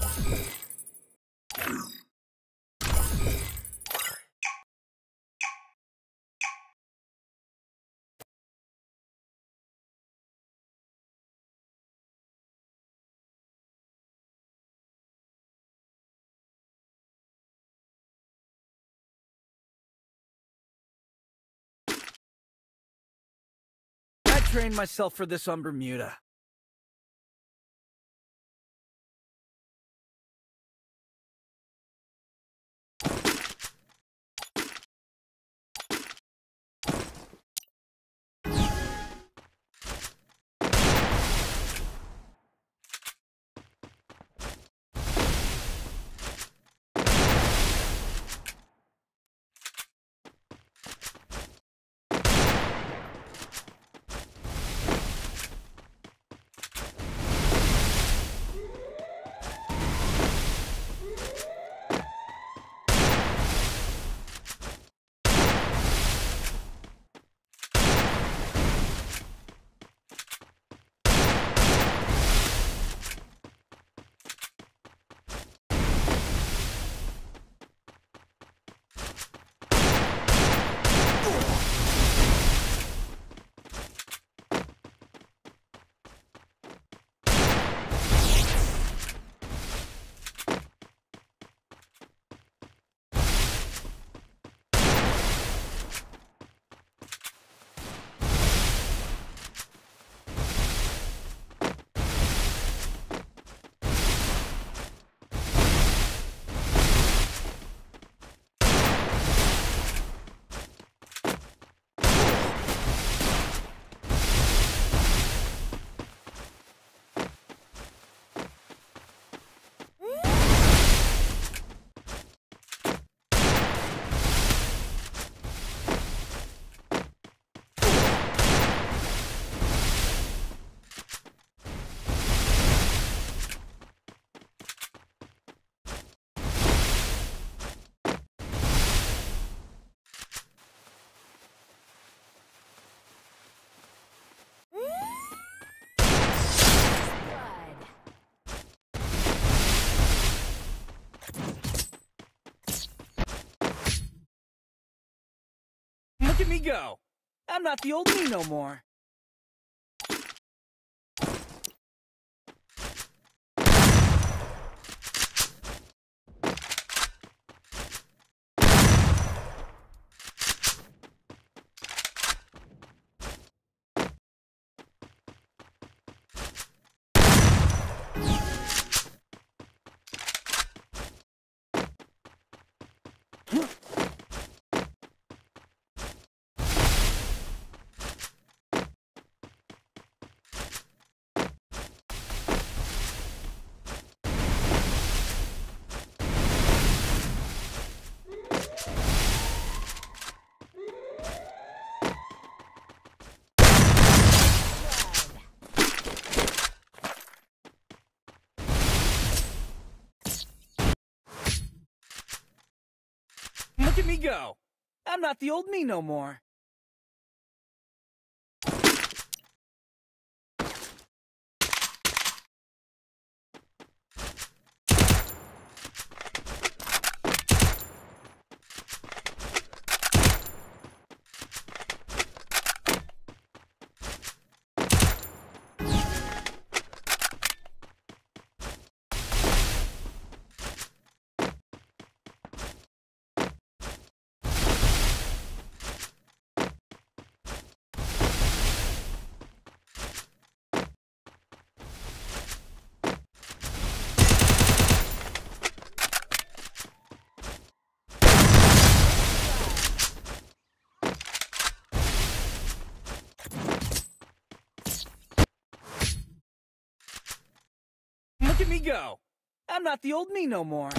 I trained myself for this on Bermuda. me go. I'm not the old me no more. go. I'm not the old me no more. ego! I'm not the old me no more.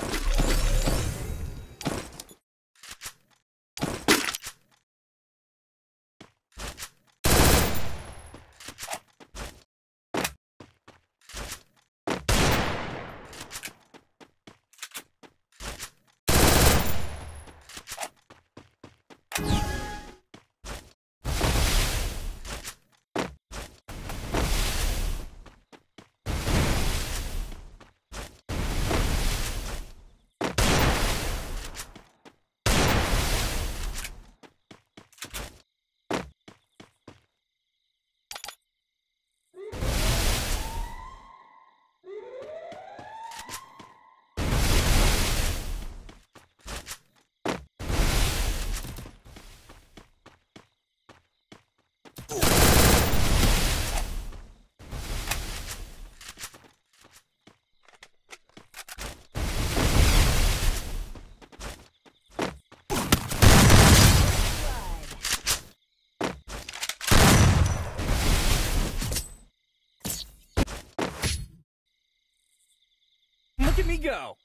go.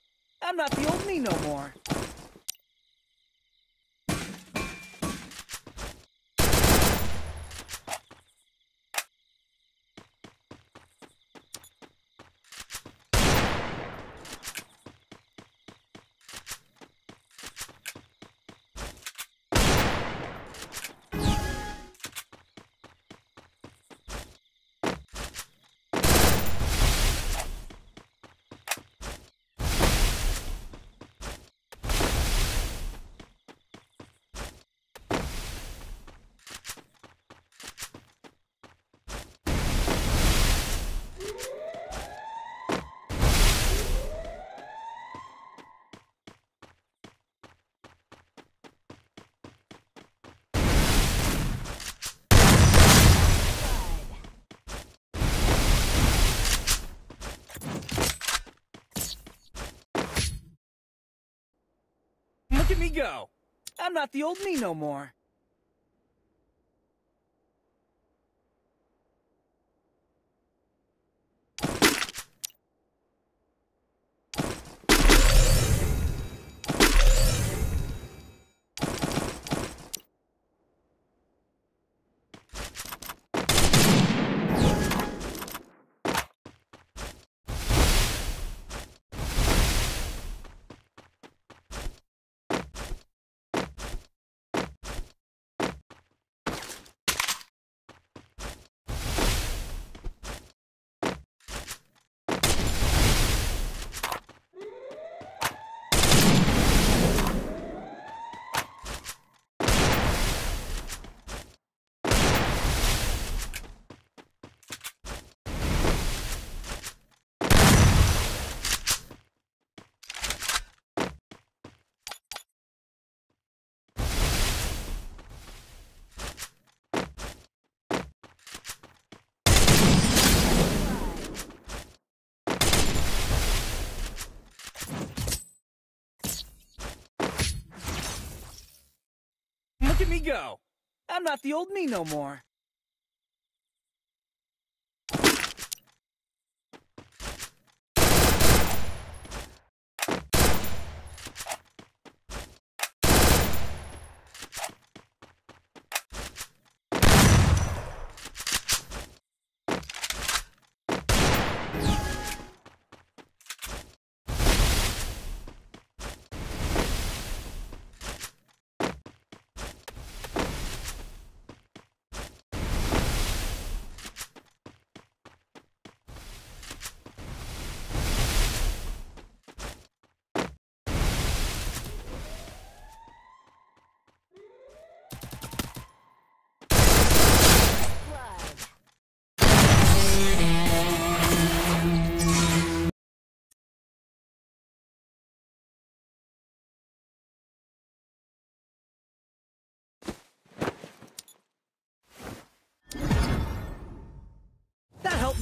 I'm not the old me no more. Look at me go. I'm not the old me no more. me go. I'm not the old me no more.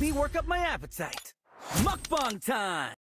me work up my appetite. Mukbang time!